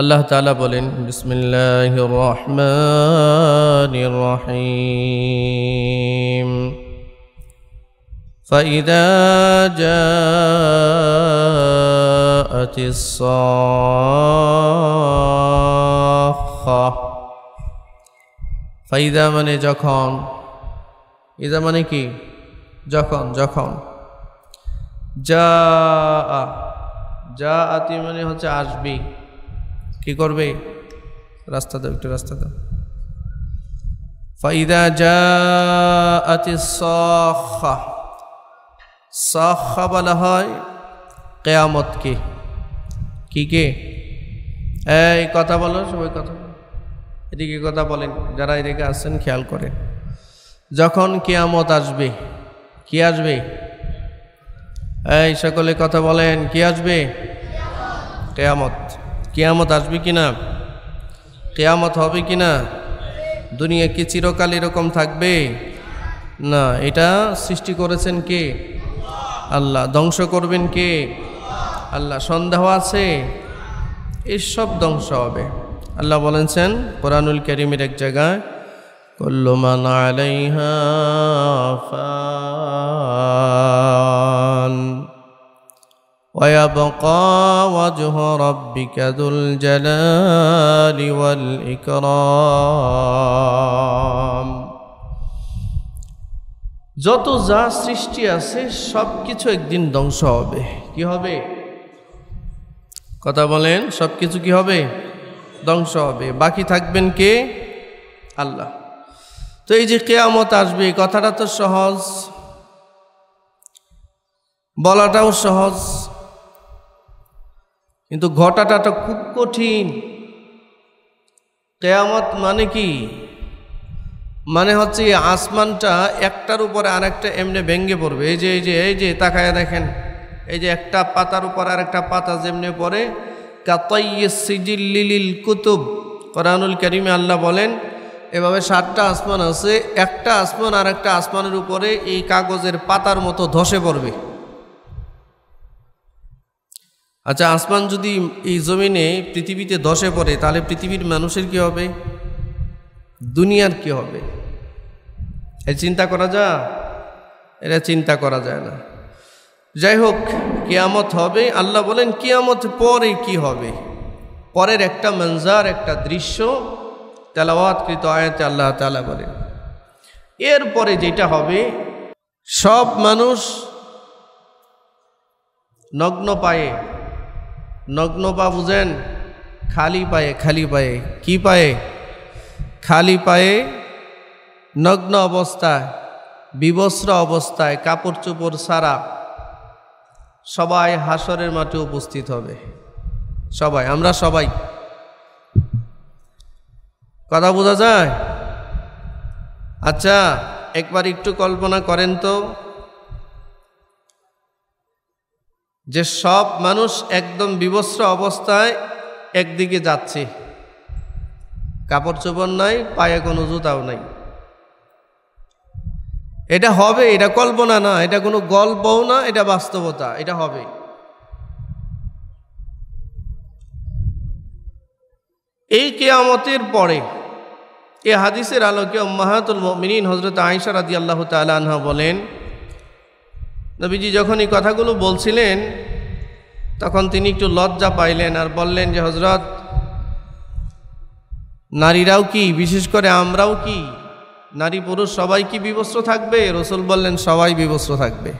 আল্লাহ তালা বলেন বিসমিল্লাহ রহমান রহিম فإذا جاءت الصاخة ফাইদা মানে যখন ইদা মানে কি যখন যখন যা যা আতি মানে হচ্ছে আসবি কি করবে রাস্তা দাও একটু রাস্তা দাও ফাইদা যা সাহা বলা হয় কেয়ামতকে কি কে এই কথা বলো সবাই কথা এদিকে কথা বলেন যারা এদিকে আসছেন খেয়াল করেন যখন কেয়ামত আসবে কি আসবে এই সকলে কথা বলেন কি আসবে কেয়ামত কেয়ামত আসবে কি না কেয়ামত হবে কি না দুনিয়া কি চিরকাল এরকম থাকবে না এটা সৃষ্টি করেছেন কে আল্লাহ ধ্বংস করবেন কে আল্লাহ সন্দেহ আছে এসব ধ্বংস হবে আল্লাহ বলেছেন কোরআনুল করিমের এক জায়গায় কল্লমান আলাইহা ويبقى وجه ربك ذو الجلال والإكرام যত যা সৃষ্টি আছে সব কিছু একদিন ধ্বংস হবে কি হবে কথা বলেন সব কিছু কি হবে ধ্বংস হবে বাকি থাকবেন কে আল্লাহ তো এই যে কেয়ামত আসবে কথাটা তো সহজ বলাটাও সহজ কিন্তু ঘটাটা তো খুব কঠিন কেয়ামত মানে কি মানে হচ্ছে এই আসমানটা একটার উপরে আরেকটা এমনি ভেঙ্গে পড়বে এই যে এই যে এই যে তাকায় দেখেন এই যে একটা পাতার উপর আরেকটা পাতা যেমনি পড়ে লিলিল কুতুব কোরআনুল করিমে আল্লাহ বলেন এভাবে সাতটা আসমান আছে একটা আসমান আর একটা আসমানের উপরে এই কাগজের পাতার মতো ধসে পড়বে আচ্ছা আসমান যদি এই জমিনে পৃথিবীতে দশে পড়ে তাহলে পৃথিবীর মানুষের কি হবে দুনিয়ার কি হবে এ চিন্তা করা যা এটা চিন্তা করা যায় না যাই হোক কেয়ামত হবে আল্লাহ বলেন কেয়ামত পরে কি হবে পরের একটা মঞ্জার একটা দৃশ্য তেলাওয়াতকৃত আয়াতে আল্লাহ তালা বলেন এরপরে যেটা হবে সব মানুষ নগ্ন পায়ে নগ্ন পা বুঝেন খালি পায়ে খালি পায়ে কি পায়ে খালি পায়ে নগ্ন অবস্থায় বিবস্ত্র অবস্থায় কাপড় চোপড় সারা সবাই হাসরের মাঠে উপস্থিত হবে সবাই আমরা সবাই কথা বোঝা যায় আচ্ছা একবার একটু কল্পনা করেন তো যে সব মানুষ একদম বিবস্ত্র অবস্থায় একদিকে যাচ্ছে কাপড় চোপড় নাই পায়ে কোনো জুতাও নাই এটা হবে এটা কল্পনা না এটা কোনো গল্পও না এটা বাস্তবতা এটা হবে এই কেয়ামতের পরে এ হাদিসের আলোকে মাহাতুল মিনীন হজরত আদি আল্লাহ তালা বলেন নবীজি যখন এই কথাগুলো বলছিলেন তখন তিনি একটু লজ্জা পাইলেন আর বললেন যে হজরত নারীরাও কি বিশেষ করে আমরাও কি নারী পুরুষ সবাই কি বিবস্ত্র থাকবে রসুল বললেন সবাই বিবস্ত্র থাকবে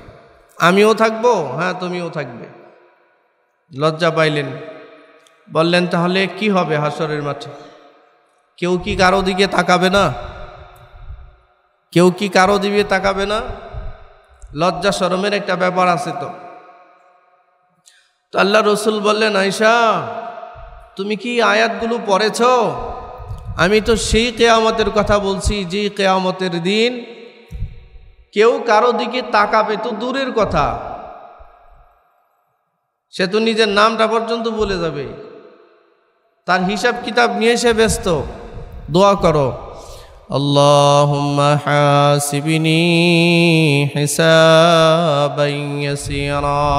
আমিও থাকবো হ্যাঁ তুমিও থাকবে লজ্জা পাইলেন বললেন তাহলে কি হবে হাসরের মাঠে কেউ কি কারো দিকে তাকাবে না কেউ কি কারো দিকে তাকাবে না লজ্জা সরমের একটা ব্যাপার আছে তো আল্লাহ রসুল বললেন আইসা তুমি কি আয়াতগুলো পড়েছ আমি তো সেই কেয়ামতের কথা বলছি যে কেয়ামতের দিন কেউ কারো দিকে তাকাবে তো দূরের কথা সে তো নিজের নামটা পর্যন্ত বলে যাবে তার হিসাব কিতাব নিয়ে সে ব্যস্ত দোয়া করো اللهم حاسبني حسابا يسيرا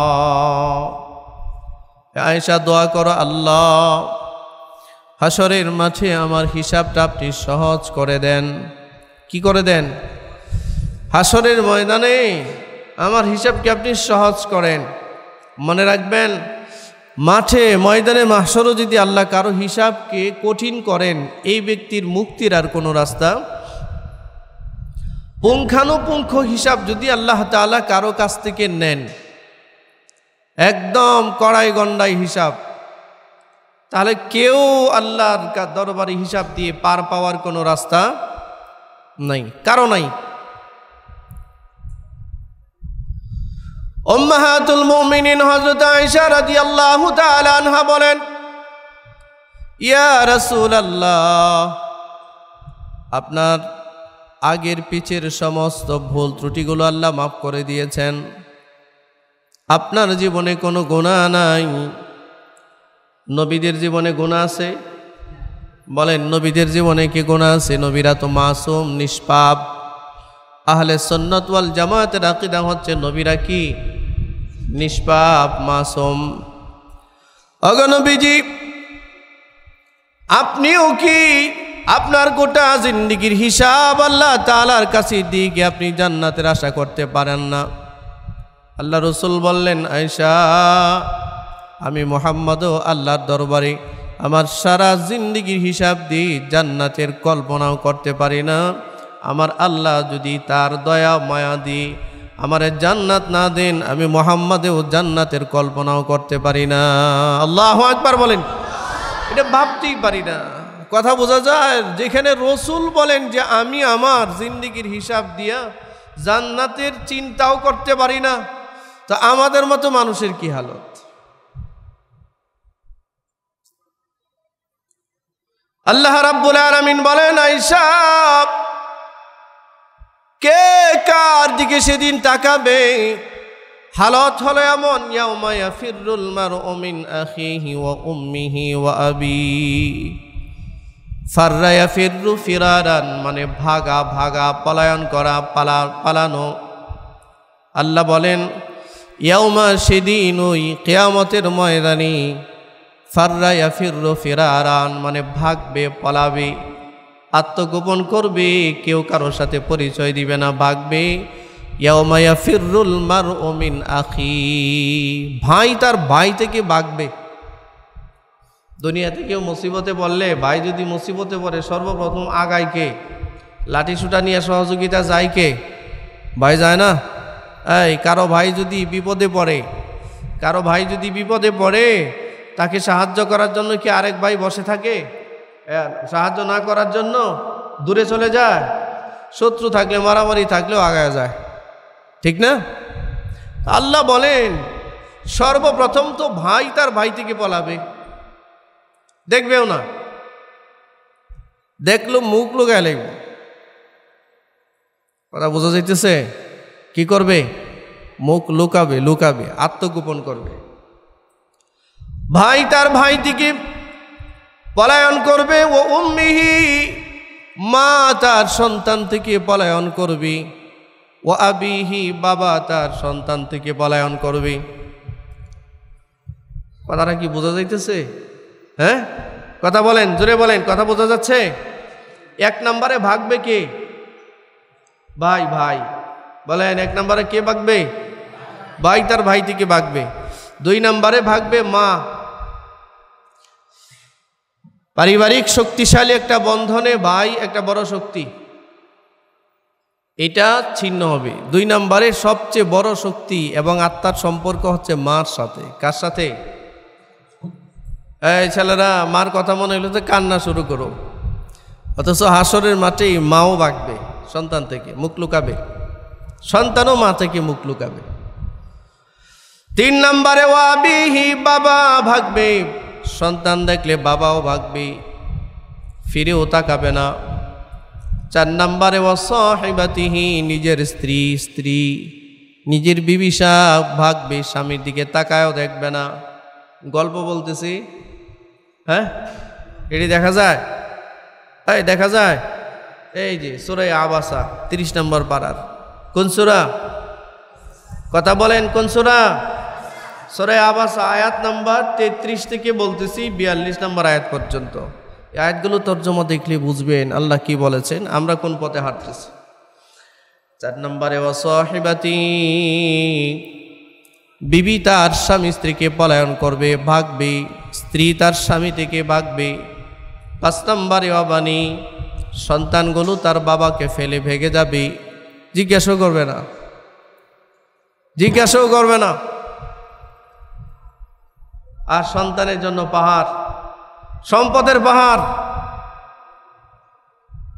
আয়েশা দোয়া করো আল্লাহ হাসরের মাঠে আমার হিসাবটা আপনি সহজ করে দেন কি করে দেন হাসরের ময়দানে আমার হিসাবকে আপনি সহজ করেন মনে রাখবেন মাঠে ময়দানে মাহসরও যদি আল্লাহ কারো হিসাবকে কঠিন করেন এই ব্যক্তির মুক্তির আর কোনো রাস্তা পুঙ্খানুপুঙ্খ হিসাব যদি আল্লাহ তালা কারো কাছ থেকে নেন একদম কড়াই গন্ডাই হিসাব তাহলে কেউ আল্লাহর দরবারে হিসাব দিয়ে পার পাওয়ার কোনো রাস্তা নাই কারো নাই উম্মাহাতুল মুমিনিন হযরত আয়েশা রাদিয়াল্লাহু তাআলা আনহা বলেন ইয়া রাসূলুল্লাহ আপনার আগের পিছের সমস্ত ভুল ত্রুটিগুলো আল্লাহ মাফ করে দিয়েছেন আপনার জীবনে কোনো গুণা নাই নবীদের জীবনে গুণা আছে বলেন নবীদের জীবনে কি গুণা আছে নবীরা তো মাসুম নিষ্পাপ আহলে সন্ন্যত ওয়াল জামাতের আকিদা হচ্ছে নবীরা কি নিষ্পাপ মাসুম অগণবিজি আপনিও কি আপনার গোটা জিন্দিগির হিসাব আল্লাহ তালার কাছে দিয়ে গিয়ে আপনি জান্নাতের আশা করতে পারেন না আল্লাহ রসুল বললেন আয়সা আমি মোহাম্মদ আল্লাহর দরবারে আমার সারা জিন্দিগির হিসাব দিয়ে জান্নাতের কল্পনাও করতে পারি না আমার আল্লাহ যদি তার দয়া মায়া দিয়ে আমার জান্নাত না দিন আমি মোহাম্মদেও জান্নাতের কল্পনাও করতে পারি না আল্লাহ একবার বলেন এটা ভাবতেই পারি না কথা বোঝা যায় যেখানে রসুল বলেন যে আমি আমার জিন্দিগির হিসাব দিয়া জান্নাতের চিন্তাও করতে পারি না তো আমাদের মতো মানুষের কি হালত আল্লাহ রাব্বুল আরামিন বলেন আইসাব কে কার দিকে সেদিন তাকাবে হালত হলে এমন ইয়াউমায়া ফিরুল মার অমিন আখিহি ও উম্মিহি ও আবি ফার্রায়া ফিরু ফিরারান মানে ভাগা ভাগা পলায়ন করা পালা পালানো আল্লাহ বলেন ইয়াউমা সেদিন ওই কেয়ামতের ময়দানি ফার্রায়া ফিরু ফিরারান মানে ভাগবে পলাবে আত্মগোপন করবে কেউ কারোর সাথে পরিচয় দিবে না ভাগবে ইয়ামায়া ফিরুল মার ওমিন আখি ভাই তার ভাই থেকে বাগবে দুনিয়াতে কেউ মুসিবতে পড়লে ভাই যদি মুসিবতে পড়ে সর্বপ্রথম আগায় কে লাঠি সুটা নিয়ে সহযোগিতা যায় কে ভাই যায় না এই কারো ভাই যদি বিপদে পড়ে কারো ভাই যদি বিপদে পড়ে তাকে সাহায্য করার জন্য কি আরেক ভাই বসে থাকে হ্যাঁ, সাহায্য না করার জন্য দূরে চলে যায় শত্রু থাকলে মারামারি থাকলেও আগায় যায় ঠিক না আল্লাহ বলেন সর্বপ্রথম তো ভাই তার ভাই থেকে পলাবে দেখবেও না দেখলো মুখ লোকায় লাগবে কথা বোঝা যাইতেছে কি করবে মুখ লুকাবে লুকাবে আত্মগোপন করবে ভাই তার ভাই থেকে পলায়ন করবে ও উম্মিহি মা তার সন্তান থেকে পলায়ন করবে ও আবিহি বাবা তার সন্তান থেকে পলায়ন করবে কথাটা কি বোঝা যাইতেছে হ্যাঁ কথা বলেন জোরে বলেন কথা বোঝা যাচ্ছে এক নম্বরে ভাগবে কে ভাই ভাই বলেন এক নম্বরে কে ভাগবে ভাই তার ভাই থেকে ভাগবে দুই নম্বরে ভাগবে মা পারিবারিক শক্তিশালী একটা বন্ধনে ভাই একটা বড় শক্তি এটা ছিন্ন হবে দুই নম্বরে সবচেয়ে বড় শক্তি এবং আত্মার সম্পর্ক হচ্ছে মার সাথে কার সাথে এই ছেলেরা মার কথা মনে হলো তো কান্না শুরু করো অথচ হাসরের মাঠেই মাও বাঁকবে সন্তান থেকে মুখ লুকাবে সন্তানও মা থেকে মুখ লুকাবে তিন নম্বরে ওয়াবিহি বাবা ভাগবে সন্তান দেখলে বাবাও ভাগবে ফিরেও তাকাবে না চার নম্বরে অসহেবাতিহি নিজের স্ত্রী স্ত্রী নিজের বিবিসা ভাগবে স্বামীর দিকে তাকায়ও দেখবে না গল্প বলতেছি হ্যাঁ এটি দেখা যায় এই দেখা যায় এই যে সুরাই আবাসা ৩০ নম্বর পাড়ার কোন সুরা কথা বলেন কোন সুরা সরে আবাস আয়াত নাম্বার তেত্রিশ থেকে বলতেছি বিয়াল্লিশ নাম্বার আয়াত পর্যন্ত আয়াতগুলো তর্জমা দেখলে বুঝবেন আল্লাহ কি বলেছেন আমরা কোন পথে হাঁটতেছি চার নম্বরে অসহেবাতি বিবি তার স্বামী স্ত্রীকে পলায়ন করবে ভাগবে স্ত্রী তার স্বামী থেকে ভাগবে পাঁচ নম্বরে অবানি সন্তানগুলো তার বাবাকে ফেলে ভেগে যাবে জিজ্ঞাসাও করবে না জিজ্ঞাসাও করবে না আর সন্তানের জন্য পাহাড় সম্পদের পাহাড়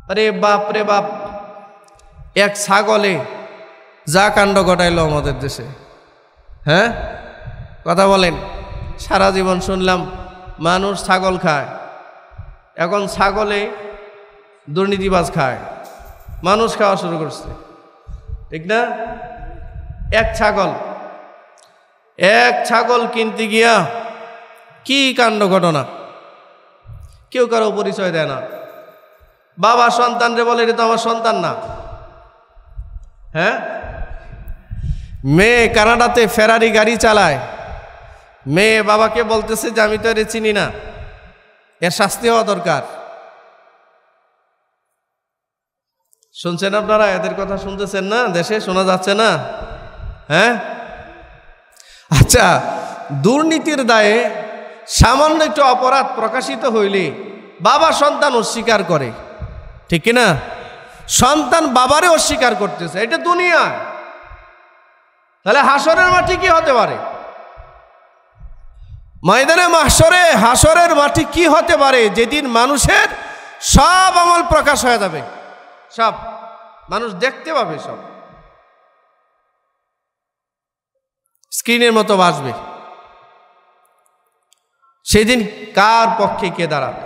আরে বাপ রে বাপ এক ছাগলে যা কাণ্ড ঘটাইল আমাদের দেশে হ্যাঁ কথা বলেন সারা জীবন শুনলাম মানুষ ছাগল খায় এখন ছাগলে দুর্নীতিবাজ খায় মানুষ খাওয়া শুরু করছে ঠিক না এক ছাগল এক ছাগল কিনতে গিয়া কি কাণ্ড ঘটনা কেউ কারো পরিচয় দেয় না বাবা সন্তান রে বলে এটা তো আমার সন্তান না হ্যাঁ মেয়ে কানাডাতে ফেরারি গাড়ি চালায় মেয়ে বাবাকে বলতেছে যে আমি তো এটা চিনি না এর শাস্তি হওয়া দরকার শুনছেন আপনারা এদের কথা শুনতেছেন না দেশে শোনা যাচ্ছে না হ্যাঁ আচ্ছা দুর্নীতির দায়ে সামান্য একটু অপরাধ প্রকাশিত হইলে বাবা সন্তান অস্বীকার করে ঠিক না সন্তান বাবারে অস্বীকার করতেছে এটা দুনিয়া তাহলে হাসরের মাটি কি হতে পারে ময়দানে মাসরে হাসরের মাটি কি হতে পারে যেদিন মানুষের সব আমল প্রকাশ হয়ে যাবে সব মানুষ দেখতে পাবে সব স্ক্রিনের মতো বাঁচবে সেদিন কার পক্ষে কে দাঁড়াবে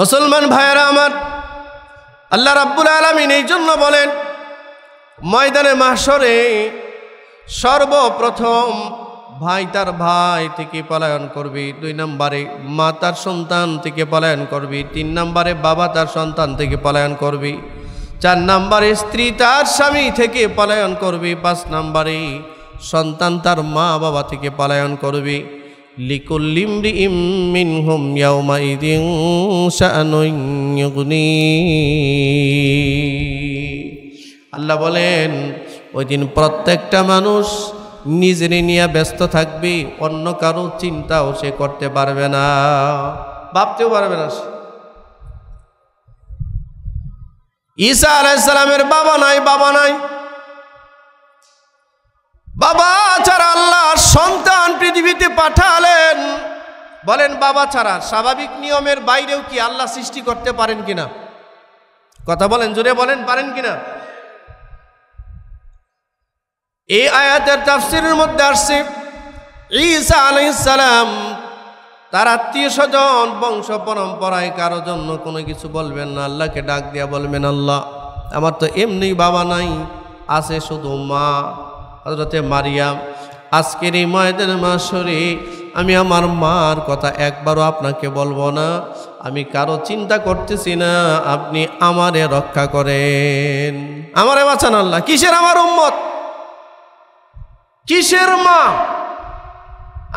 মুসলমান ভাইয়েরা আমার আল্লাহ রাব্বুল আলমিন এই জন্য বলেন ময়দানে মাসরে সর্বপ্রথম ভাই তার ভাই থেকে পলায়ন করবি দুই নম্বরে মা তার সন্তান থেকে পলায়ন করবি তিন নম্বরে বাবা তার সন্তান থেকে পলায়ন করবি চার নম্বরে স্ত্রী তার স্বামী থেকে পলায়ন করবি পাঁচ নম্বরে সন্তান তার মা বাবা থেকে পালায়ন করবে আল্লাহ বলেন ওই দিন প্রত্যেকটা মানুষ নিজের নিয়ে ব্যস্ত থাকবে অন্য কারো চিন্তাও সে করতে পারবে না ভাবতেও পারবে না সে ঈসা আলাইসালামের বাবা নাই বাবা নাই বাবা ছাড়া আল্লাহ সন্তান পৃথিবীতে পাঠালেন বলেন বাবা ছাড়া স্বাভাবিক নিয়মের বাইরেও কি আল্লাহ সৃষ্টি করতে পারেন কিনা কথা বলেন জোরে বলেন পারেন কিনা এই আয়াতের তাফসিরের মধ্যে আসছে ঈসা আলাইসালাম তার আত্মীয় স্বজন বংশ পরম্পরায় কারো জন্য কোনো কিছু বলবেন না আল্লাহকে ডাক দিয়া বলবেন আল্লাহ আমার তো এমনি বাবা নাই আছে শুধু মা হজরতে মারিয়াম আজকের এই ময়দের মাসরে আমি আমার মার কথা একবারও আপনাকে বলবো না আমি কারো চিন্তা করতেছি না আপনি আমারে রক্ষা করেন আমারে বাঁচান আল্লাহ কিসের আমার উম্মত কিসের মা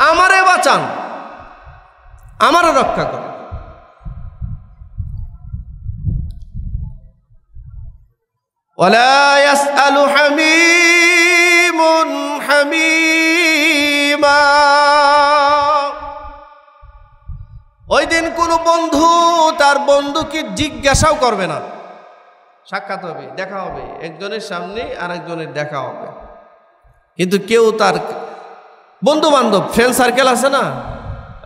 আমারে বাঁচান আমারে রক্ষা করেন ولا يسأل حميد হামিমা ওই দিন কোনো বন্ধু তার বন্ধুকে জিজ্ঞাসাও করবে না সাক্ষাৎ হবে দেখা হবে একজনের সামনে আর একজনের দেখা হবে কিন্তু কেউ তার বন্ধু বান্ধব ফ্রেন্ড সার্কেল আছে না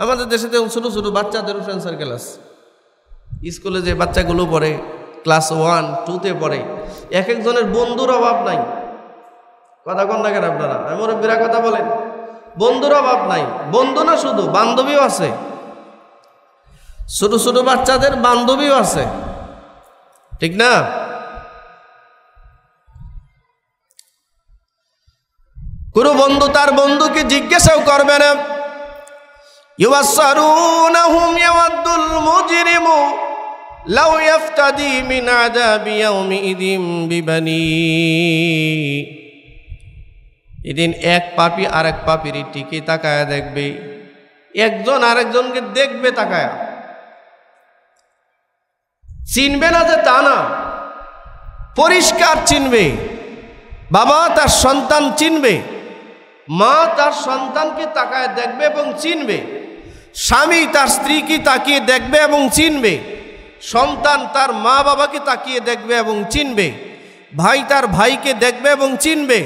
আমাদের দেশে তো ছোটো ছোটো বাচ্চাদেরও ফ্রেন্ড সার্কেল আছে স্কুলে যে বাচ্চাগুলো পড়ে ক্লাস ওয়ান টুতে পড়ে এক একজনের বন্ধুর অভাব নাই কথা কন দেখেন আপনারা মুরব্বীরা কথা বলেন বন্ধুর অভাব নাই বন্ধু না শুধু বান্ধবীও আছে ছোট ছোট বাচ্চাদের বান্ধবীও আছে ঠিক না কোনো বন্ধু তার বন্ধুকে জিজ্ঞাসাও করবে না يبصرونهم এদিন এক পাপি আর এক পাপির টিকে তাকায়া দেখবে একজন আরেকজনকে দেখবে তাকায়া চিনবে না যে তা না পরিষ্কার চিনবে বাবা তার সন্তান চিনবে মা তার সন্তানকে তাকায় দেখবে এবং চিনবে স্বামী তার স্ত্রীকে তাকিয়ে দেখবে এবং চিনবে সন্তান তার মা বাবাকে তাকিয়ে দেখবে এবং চিনবে ভাই তার ভাইকে দেখবে এবং চিনবে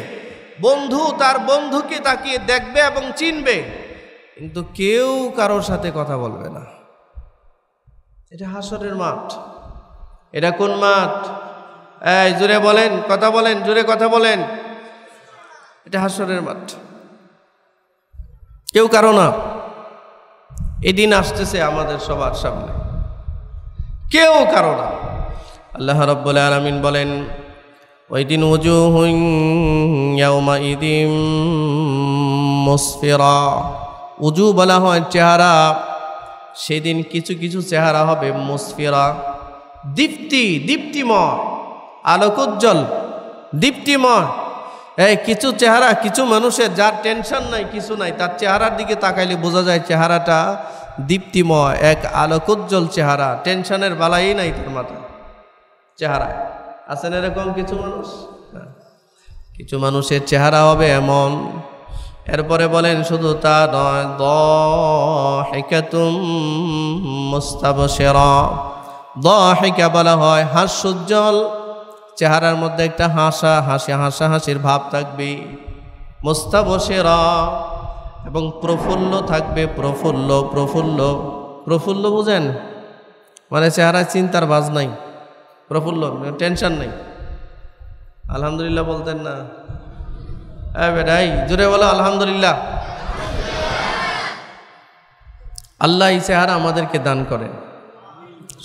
বন্ধু তার বন্ধুকে তাকিয়ে দেখবে এবং চিনবে কিন্তু কেউ কারোর সাথে কথা বলবে না এটা হাসরের মাঠ এটা কোন মাঠ এই জোরে বলেন কথা বলেন জোরে কথা বলেন এটা হাসরের মাঠ কেউ কারো না এদিন আসতেছে আমাদের সবার সামনে কেউ কারো না আল্লাহ রব্বুল আলমিন বলেন ওই দিন উজুহিম মুসফেরা উজু বলা হয় চেহারা সেদিন কিছু কিছু চেহারা হবে মুসফিরা দীপ্তি দীপ্তিময় উজ্জ্বল দীপ্তিময় এই কিছু চেহারা কিছু মানুষের যার টেনশন নাই কিছু নাই তার চেহারার দিকে তাকাইলে বোঝা যায় চেহারাটা দীপ্তিময় এক আলোক উজ্জ্বল চেহারা টেনশনের বালাই নাই তার মাথায় চেহারা আছেন এরকম কিছু মানুষ কিছু মানুষের চেহারা হবে এমন এরপরে বলেন শুধু তা নয় দেকাতুম মুস্তাব দেকা বলা হয় হাস্যোজ্জ্বল চেহারার মধ্যে একটা হাসা হাসি হাসা হাসির ভাব থাকবে মুস্তাব এবং প্রফুল্ল থাকবে প্রফুল্ল প্রফুল্ল প্রফুল্ল বুঝেন মানে চেহারায় চিন্তার বাজ নাই প্রফুল্ল মানে টেনশন নেই আলহামদুলিল্লাহ বলতেন না হ্যাঁ বেটাই জোরে বলো আলহামদুলিল্লাহ আল্লাহ ইসেহারা আমাদেরকে দান করেন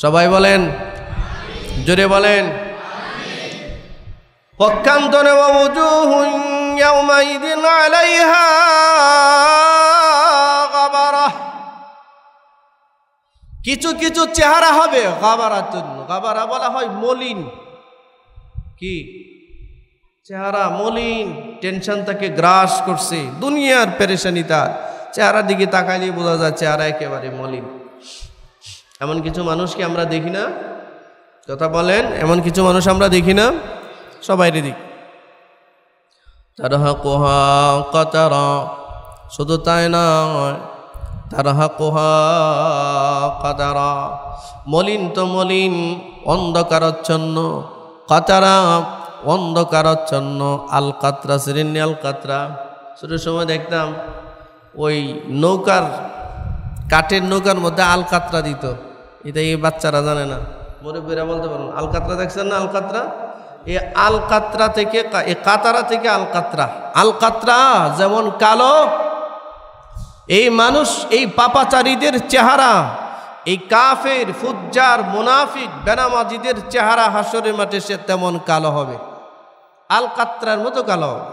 সবাই বলেন জোরে বলেন পক্ষান্তরে বাবু জুহুন يومئذ কিছু কিছু চেহারা হবে গাবারার জন্য গাবারা বলা হয় মলিন কি চেহারা মলিন টেনশন তাকে গ্রাস করছে দুনিয়ার পেরেশানি তার চেহারা দিকে তাকাইলে বোঝা যায় চেহারা একেবারে মলিন এমন কিছু মানুষকে আমরা দেখি না কথা বলেন এমন কিছু মানুষ আমরা দেখি না সবাই দিক তারা কোহা কাতারা শুধু তাই নয় কাতারা মলিন তো মলিন অন্ধকারচ্ছন্ন কাতারা অন্ধকারচ্ছন্ন কাতরা শ্রেণী আল কাতরা ছোটোর সময় দেখতাম ওই নৌকার কাঠের নৌকার মধ্যে আল কাতরা দিত এটা এই বাচ্চারা জানে না মরে বেরা বলতে পারেন কাতরা দেখছেন না এ এই কাতরা থেকে কাতারা থেকে আল কাতরা আল কাতরা যেমন কালো এই মানুষ এই পাপাচারীদের চেহারা এই কাফের ফুজ্জার মুনাফিক বেনামাজিদের চেহারা হাসরের মাঠে সে তেমন কালো হবে আল কাত্রার মতো কালো হবে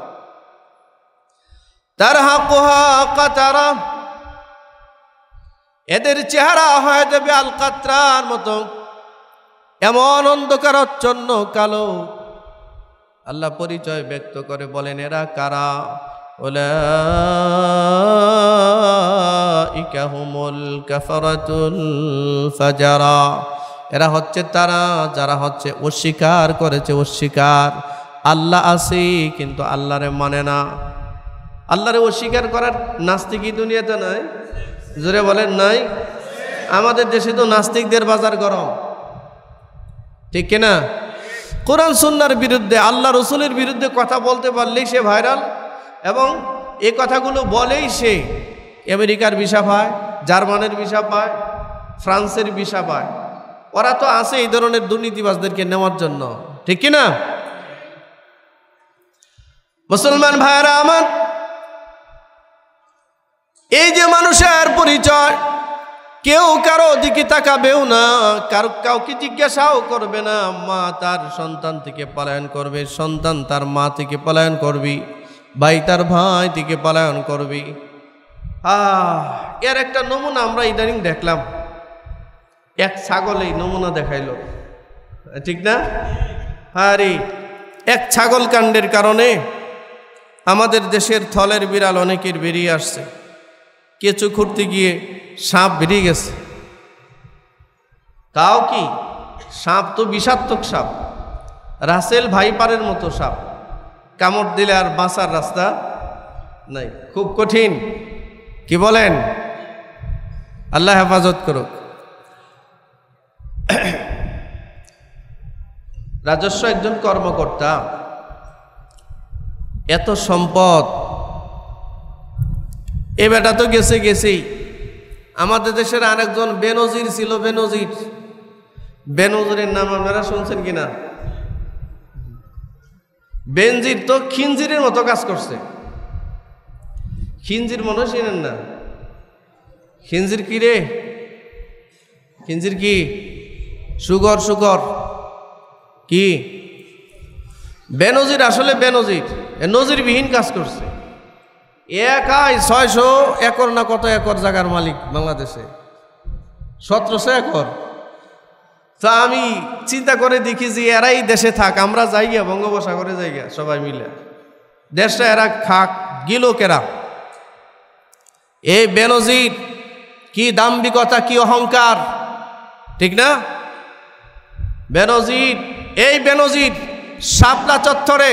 তার হাকুহা এদের চেহারা হয়ে যাবে আল কাত্রার মতো এমন অন্ধকারচ্ছন্ন কালো আল্লাহ পরিচয় ব্যক্ত করে বলেন এরা কারা উলাইকা হুমুল কাফারাতুল ফাজারা এরা হচ্ছে তারা যারা হচ্ছে অস্বীকার করেছে অস্বীকার আল্লাহ আছে কিন্তু আল্লাহরে মানে না আল্লাহরে অস্বীকার করার নাস্তিকই দুনিয়াতে নাই জোরে বলেন নাই আমাদের দেশে তো নাস্তিকদের বাজার গরম ঠিক কিনা কোরআন সুন্নার বিরুদ্ধে আল্লাহ রসুলের বিরুদ্ধে কথা বলতে পারলেই সে ভাইরাল এবং এ কথাগুলো বলেই সে আমেরিকার ভিসা পায় জার্মানের ভিসা পায় ফ্রান্সের ভিসা পায় ওরা তো আসে এই ধরনের দুর্নীতিবাসদেরকে নেওয়ার জন্য ঠিক কিনা মুসলমান ভাইরা আমার এই যে মানুষের পরিচয় কেউ কারো দিকে তাকাবেও না কারো কাউকে জিজ্ঞাসাও করবে না মা তার সন্তান থেকে পলায়ন করবে সন্তান তার মা থেকে পলায়ন করবি ভাই তার ভাই থেকে পলায়ন করবে আহ এর একটা নমুনা আমরা ইদানিং দেখলাম এক ছাগল এই নমুনা দেখাইল ঠিক না আরে এক ছাগল কাণ্ডের কারণে আমাদের দেশের থলের বিড়াল অনেকের বেরিয়ে আসছে কেঁচু খুঁড়তে গিয়ে সাপ বেরিয়ে গেছে তাও কি সাপ তো বিষাত্মক সাপ রাসেল ভাইপারের মতো সাপ কামড় দিলে আর বাঁচার রাস্তা নাই খুব কঠিন কি বলেন আল্লাহ হেফাজত করুক রাজস্ব একজন কর্মকর্তা এত সম্পদ এ বেটা তো গেছে গেছেই আমাদের দেশের আরেকজন বেনজির ছিল বেনজির বেনজরের নাম আপনারা শুনছেন কিনা বেনজির তো খিনজিরের মতো কাজ করছে খিনজির মনে চিনেন না খিনজির কি রে খিনজির কি সুগর সুগর কি বেনজির আসলে বেনজির নজিরবিহীন কাজ করছে একাই ছয়শো একর না কত একর জায়গার মালিক বাংলাদেশে সতেরোশো একর তো আমি চিন্তা করে দেখি যে এরাই দেশে থাক আমরা যাই গিয়া বঙ্গোপসাগরে যাই গিয়া সবাই মিলে দেশটা এরা খাক গিল কেরা এই বেনজির কি দাম্বিকতা কি অহংকার ঠিক না বেনজির এই বেনজির সাপলা চত্বরে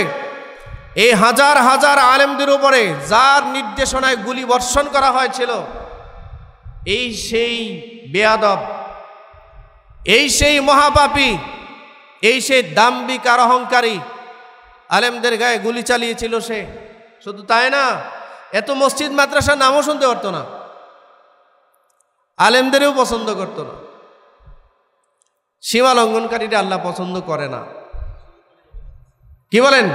এই হাজার হাজার আলেমদের উপরে যার নির্দেশনায় গুলি বর্ষণ করা হয়েছিল এই সেই বেয়াদব এই সেই মহাপাপী এই সেই দাম্বিক আর অহংকারী আলেমদের গায়ে গুলি চালিয়েছিল সে শুধু তাই না এত মসজিদ মাদ্রাসার নামও শুনতে পারত না আলেমদেরও পছন্দ করত না সীমা লঙ্ঘনকারীটা আল্লাহ পছন্দ করে না কি বলেন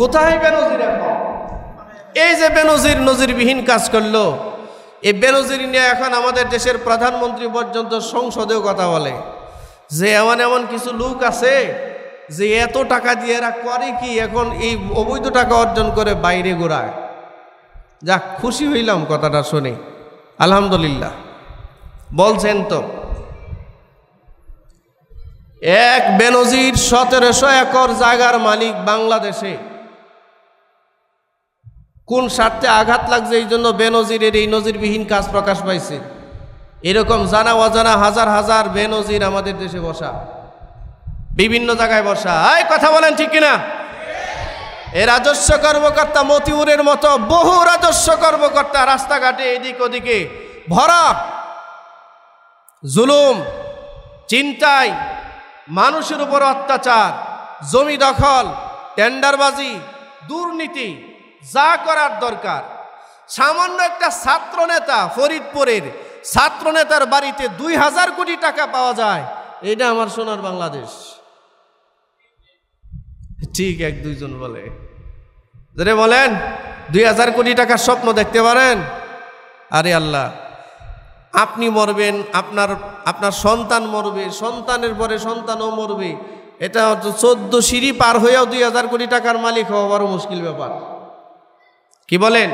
কোথায় বেনজির এই যে বেনজির নজিরবিহীন কাজ করলো এই বেরোজেরি নিয়ে এখন আমাদের দেশের প্রধানমন্ত্রী পর্যন্ত সংসদেও কথা বলে যে এমন এমন কিছু লোক আছে যে এত টাকা দিয়ে এরা করে কি এখন এই অবৈধ টাকা অর্জন করে বাইরে ঘোরায় যাক খুশি হইলাম কথাটা শুনে আলহামদুলিল্লাহ বলছেন তো এক বেনজির সতেরোশো একর জায়গার মালিক বাংলাদেশে কোন স্বার্থে আঘাত লাগছে এই জন্য বেনজিরের এই নজিরবিহীন কাজ প্রকাশ পাইছে এরকম জানা অজানা হাজার হাজার বেনজির আমাদের দেশে বসা বিভিন্ন জায়গায় বসা এই কথা বলেন ঠিক কিনা এ রাজস্ব কর্মকর্তা মতিউরের মতো বহু রাজস্ব কর্মকর্তা রাস্তাঘাটে এদিক ওদিকে ভরা জুলুম চিন্তায় মানুষের উপর অত্যাচার জমি দখল টেন্ডারবাজি দুর্নীতি যা করার দরকার সামান্য একটা ছাত্র নেতা ফরিদপুরের ছাত্র নেতার বাড়িতে দুই হাজার কোটি টাকা পাওয়া যায় এটা আমার সোনার বাংলাদেশ ঠিক এক দুইজন বলে যারে বলেন দুই হাজার কোটি টাকার স্বপ্ন দেখতে পারেন আরে আল্লাহ আপনি মরবেন আপনার আপনার সন্তান মরবে সন্তানের পরে সন্তানও মরবে এটা চোদ্দ সিঁড়ি পার হয়েও দুই হাজার কোটি টাকার মালিক হওয়া বড় মুশকিল ব্যাপার কি বলেন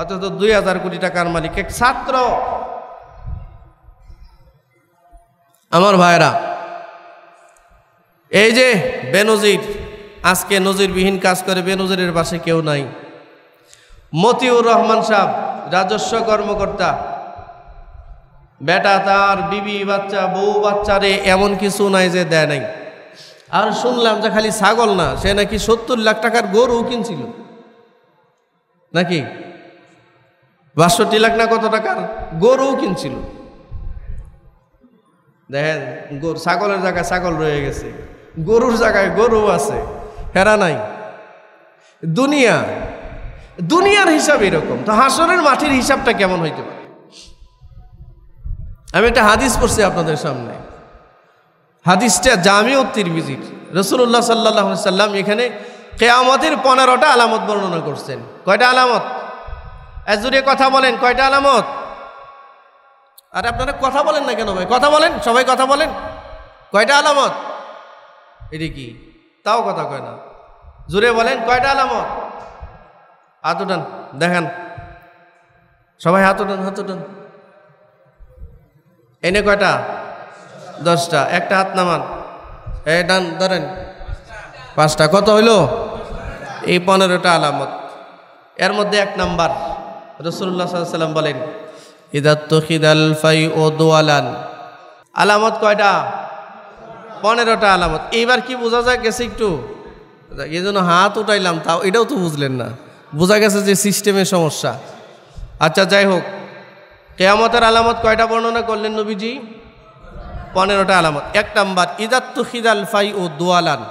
অথচ দুই হাজার কোটি টাকার মালিক এক ছাত্র আমার ভাইরা এই যে বেনজির আজকে নজিরবিহীন কাজ করে বেনজিরের পাশে কেউ নাই মতিউর রহমান সাহ রাজস্ব কর্মকর্তা বেটা তার বিবি বাচ্চা বউ বাচ্চারে এমন কিছু নাই যে দেয় নাই আর শুনলাম যে খালি ছাগল না সে নাকি সত্তর লাখ টাকার গরু কিনছিল নাকি বাষট্টি লাখ না কত টাকার গরুও কিনছিল দেখেন গরু ছাগলের জায়গায় ছাগল রয়ে গেছে গরুর জায়গায় গরু আছে হেরা নাই দুনিয়া দুনিয়ার হিসাব এরকম তো হাসরের মাটির হিসাবটা কেমন হইতে পারে আমি একটা হাদিস পড়ছি আপনাদের সামনে হাদিসটা জামিউত্তির ভিজিট রসুল্লাহ সাল্লাহ সাল্লাম এখানে কেয়ামতের পনেরোটা আলামত বর্ণনা করছেন কয়টা আলামত জুড়ে কথা বলেন কয়টা আলামত আর আপনারা কথা বলেন না কেন ভাই কথা বলেন সবাই কথা বলেন কয়টা আলামত এটি কি তাও কথা কয় না জুড়ে বলেন কয়টা আলামত হাত উঠান দেখেন সবাই হাত উঠান হাত উঠান এনে কয়টা দশটা একটা হাত নামান এ ডান ধরেন পাঁচটা কত হইল এই পনেরোটা আলামত এর মধ্যে এক নাম্বার রসুল্লা সাল্লাম বলেন ইদাত্তখিদ ফাই ও দোয়ালান আলামত কয়টা পনেরোটা আলামত এইবার কি বোঝা যায় গেছে একটু এই জন্য হাত উঠাইলাম তাও এটাও তো বুঝলেন না বোঝা গেছে যে সিস্টেমের সমস্যা আচ্ছা যাই হোক কেয়ামতের আলামত কয়টা বর্ণনা করলেন নবীজি পনেরোটা আলামত এক নাম্বার খিদাল ফাই ও দোয়ালান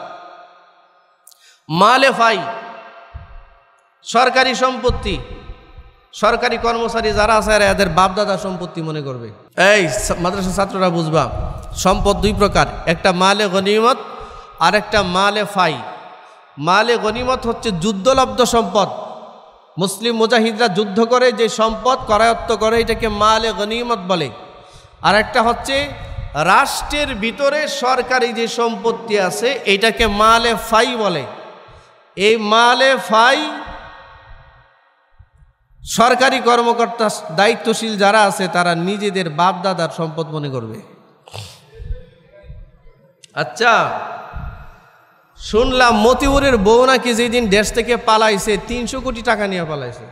মালে ফাই সরকারি সম্পত্তি সরকারি কর্মচারী যারা আছে এদের বাপদাদা সম্পত্তি মনে করবে এই মাদ্রাসা ছাত্ররা বুঝবা সম্পদ দুই প্রকার একটা মালে গনিমত আর একটা মালে ফাই মালে গনিমত হচ্ছে যুদ্ধলব্ধ সম্পদ মুসলিম মুজাহিদরা যুদ্ধ করে যে সম্পদ করায়ত্ত করে এটাকে মালে গনিমত বলে আর একটা হচ্ছে রাষ্ট্রের ভিতরে সরকারি যে সম্পত্তি আছে এটাকে মালে ফাই বলে এই মালে ফাই সরকারি কর্মকর্তা দায়িত্বশীল যারা আছে তারা নিজেদের বাপদাদার সম্পদ মনে করবে আচ্ছা শুনলাম মতিউরের বউ নাকি যেদিন দেশ থেকে পালাইছে তিনশো কোটি টাকা নিয়ে পালাইছে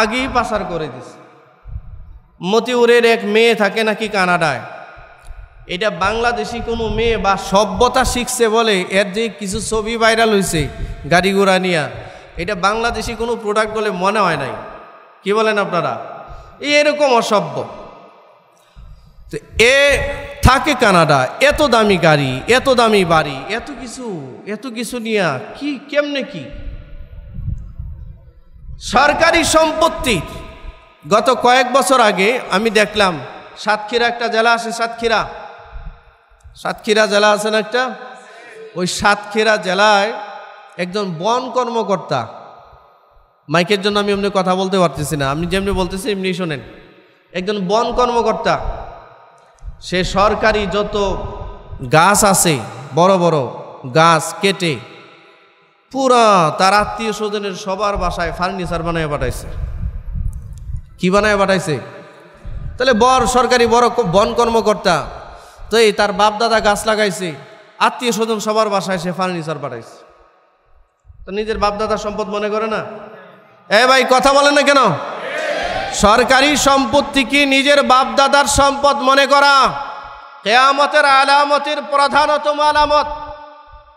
আগেই পাচার করে দিছে মতিউরের এক মেয়ে থাকে নাকি কানাডায় এটা বাংলাদেশি কোনো মেয়ে বা সভ্যতা শিখছে বলে এর যে কিছু ছবি ভাইরাল হয়েছে গাড়ি ঘোড়া নিয়ে এটা বাংলাদেশি কোনো প্রোডাক্ট বলে মনে হয় নাই কি বলেন আপনারা এই এরকম অসভ্য তো এ থাকে কানাডা এত দামি গাড়ি এত দামি বাড়ি এত কিছু এত কিছু নিয়া কি কেমনে কি সরকারি সম্পত্তি গত কয়েক বছর আগে আমি দেখলাম সাতক্ষীরা একটা জেলা আছে সাতক্ষীরা সাতক্ষীরা জেলা আছেন একটা ওই সাতক্ষীরা জেলায় একজন বন কর্মকর্তা মাইকের জন্য আমি এমনি কথা বলতে পারতেছি না আমি যেমনি বলতেছি এমনি শোনেন একজন বন কর্মকর্তা সে সরকারি যত গাছ আছে বড় বড় গাছ কেটে পুরা তার আত্মীয় স্বজনের সবার বাসায় ফার্নিচার বানায় পাঠাইছে কি বানায় পাঠাইছে তাহলে বর সরকারি বড় বন কর্মকর্তা তো এই তার বাপ দাদা গাছ লাগাইছে আত্মীয় স্বজন সবার বাসায় সে ফার্নিচার বাড়াইছে তো নিজের বাপ দাদার সম্পদ মনে করে না এ ভাই কথা বলে না কেন সরকারি সম্পত্তিকে নিজের বাপ দাদার সম্পদ মনে করা কেয়ামতের আলামতের প্রধানতম আলামত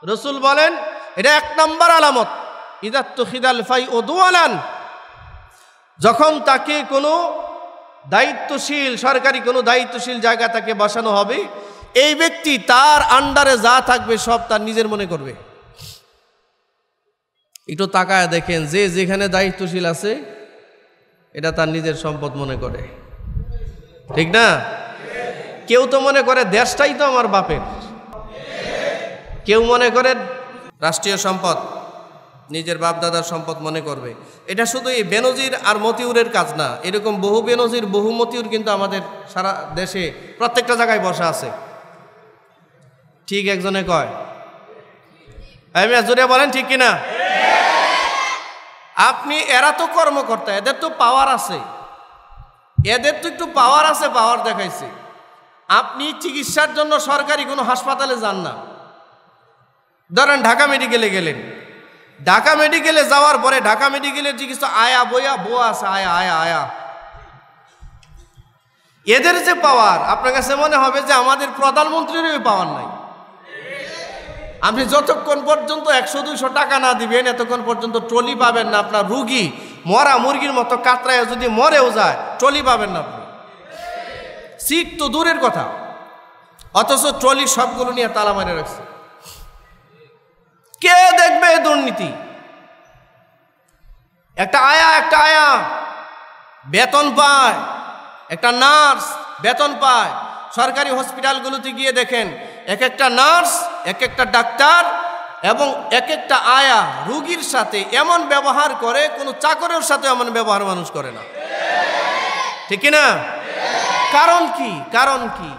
রসুল বলেন এটা এক নম্বর আলামত ইদাত্তু খিদাল ফাই ও আলান যখন তাকে কোনো দায়িত্বশীল সরকারি কোনো দায়িত্বশীল জায়গা তাকে বসানো হবে এই ব্যক্তি তার আন্ডারে যা থাকবে সব তার নিজের মনে করবে একটু তাকায় দেখেন যে যেখানে দায়িত্বশীল আছে এটা তার নিজের সম্পদ মনে করে ঠিক না কেউ তো মনে করে দেশটাই তো আমার বাপের কেউ মনে করে রাষ্ট্রীয় সম্পদ নিজের বাপ দাদার সম্পদ মনে করবে এটা শুধু এই বেনজির আর মতিউরের কাজ না এরকম বহু বেনজির বহু মতিউর কিন্তু আমাদের সারা দেশে প্রত্যেকটা জায়গায় বসা আছে ঠিক একজনে কয় আমি বলেন ঠিক কিনা আপনি এরা তো কর্মকর্তা এদের তো পাওয়ার আছে এদের তো একটু পাওয়ার আছে পাওয়ার দেখাইছে আপনি চিকিৎসার জন্য সরকারি কোনো হাসপাতালে যান না ধরেন ঢাকা মেডিকেলে গেলেন ঢাকা মেডিকেলে যাওয়ার পরে ঢাকা মেডিকেলের চিকিৎসা আয়া বইয়া বো আছে আয়া আয়া আয়া এদের যে পাওয়ার আপনার কাছে মনে হবে যে আমাদের প্রধানমন্ত্রীর পাওয়ার নাই আপনি যতক্ষণ পর্যন্ত একশো দুইশো টাকা না দিবেন এতক্ষণ পর্যন্ত ট্রলি পাবেন না আপনার রুগী মরা মুরগির মতো কাতরায় যদি মরেও যায় ট্রলি পাবেন না আপনি সিট তো দূরের কথা অথচ ট্রলি সবগুলো নিয়ে তালা মারে রাখছে কে দেখবে দুর্নীতি একটা আয়া একটা আয়া বেতন পায় একটা নার্স বেতন পায় সরকারি হসপিটালগুলোতে গিয়ে দেখেন এক একটা নার্স এক একটা ডাক্তার এবং এক একটা আয়া রুগীর সাথে এমন ব্যবহার করে কোনো চাকরের সাথে এমন ব্যবহার মানুষ করে না ঠিক না কারণ কি কারণ কি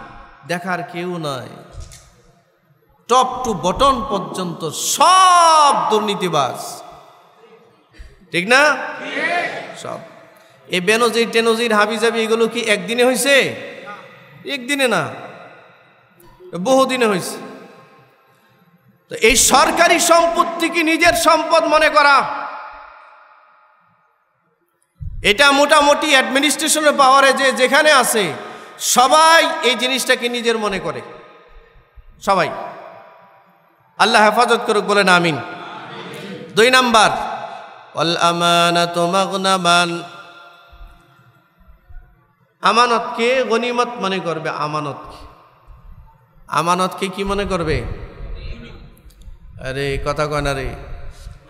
দেখার কেউ নয় টপ টু বটন পর্যন্ত সব দুর্নীতিবাস ঠিক না সব এ বেনজির টেনজির হাবিজাবি এগুলো কি একদিনে হয়েছে একদিনে না বহুদিনে হয়েছে তো এই সরকারি সম্পত্তি কি নিজের সম্পদ মনে করা এটা মোটামুটি অ্যাডমিনিস্ট্রেশনের পাওয়ারে যে যেখানে আছে সবাই এই জিনিসটাকে নিজের মনে করে সবাই আল্লাহ হেফাজত করুক বলেন আমিন দুই নাম্বার আমানতকে গনিমত মনে করবে আমানতকে আমানতকে কি মনে করবে আরে কথা কয় না রে